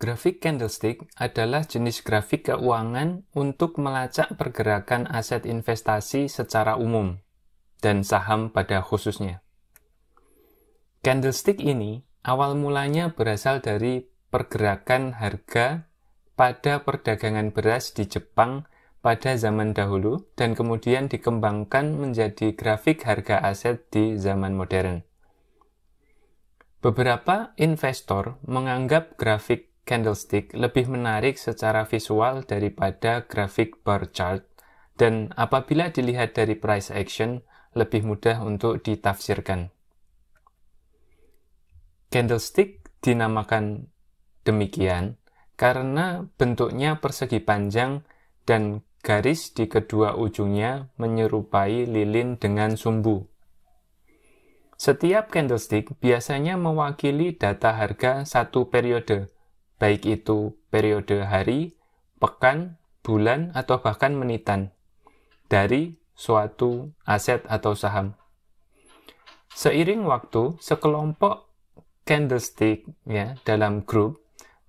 Grafik candlestick adalah jenis grafik keuangan untuk melacak pergerakan aset investasi secara umum dan saham pada khususnya. Candlestick ini awal mulanya berasal dari pergerakan harga pada perdagangan beras di Jepang pada zaman dahulu dan kemudian dikembangkan menjadi grafik harga aset di zaman modern. Beberapa investor menganggap grafik candlestick lebih menarik secara visual daripada grafik bar chart dan apabila dilihat dari price action lebih mudah untuk ditafsirkan. Candlestick dinamakan demikian karena bentuknya persegi panjang dan garis di kedua ujungnya menyerupai lilin dengan sumbu. Setiap candlestick biasanya mewakili data harga satu periode, baik itu periode hari, pekan, bulan, atau bahkan menitan dari suatu aset atau saham. Seiring waktu, sekelompok candlestick ya dalam grup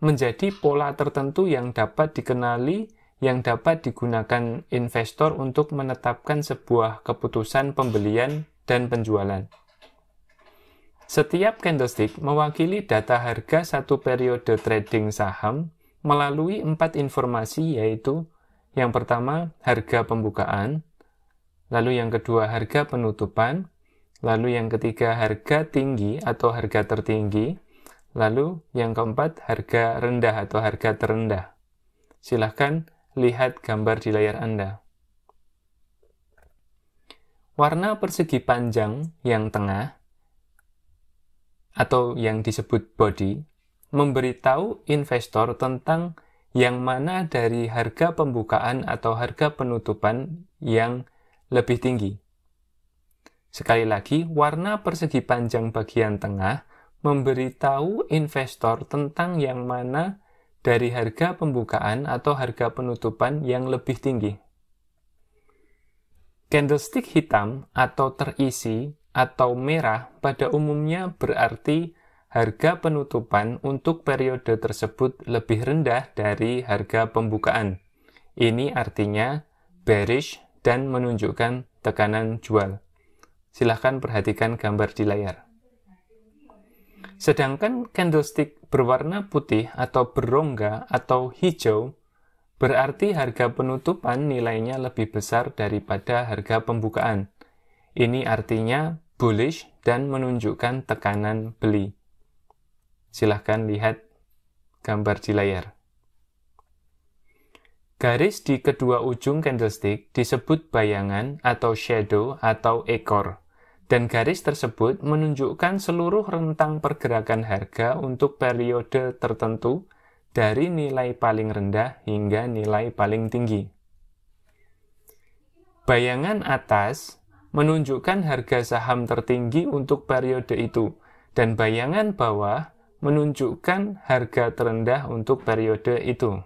menjadi pola tertentu yang dapat dikenali yang dapat digunakan investor untuk menetapkan sebuah keputusan pembelian dan penjualan. Setiap candlestick mewakili data harga satu periode trading saham melalui empat informasi yaitu yang pertama harga pembukaan, lalu yang kedua harga penutupan, lalu yang ketiga harga tinggi atau harga tertinggi, lalu yang keempat harga rendah atau harga terendah. Silahkan lihat gambar di layar Anda. Warna persegi panjang yang tengah atau yang disebut body memberitahu investor tentang yang mana dari harga pembukaan atau harga penutupan yang lebih tinggi. Sekali lagi, warna persegi panjang bagian tengah memberitahu investor tentang yang mana dari harga pembukaan atau harga penutupan yang lebih tinggi. Candlestick hitam atau terisi atau merah pada umumnya berarti harga penutupan untuk periode tersebut lebih rendah dari harga pembukaan. Ini artinya bearish dan menunjukkan tekanan jual. Silahkan perhatikan gambar di layar. Sedangkan candlestick berwarna putih atau berongga atau hijau berarti harga penutupan nilainya lebih besar daripada harga pembukaan. Ini artinya bullish dan menunjukkan tekanan beli. Silahkan lihat gambar di layar. Garis di kedua ujung candlestick disebut bayangan atau shadow atau ekor, dan garis tersebut menunjukkan seluruh rentang pergerakan harga untuk periode tertentu dari nilai paling rendah hingga nilai paling tinggi. Bayangan atas menunjukkan harga saham tertinggi untuk periode itu, dan bayangan bawah menunjukkan harga terendah untuk periode itu.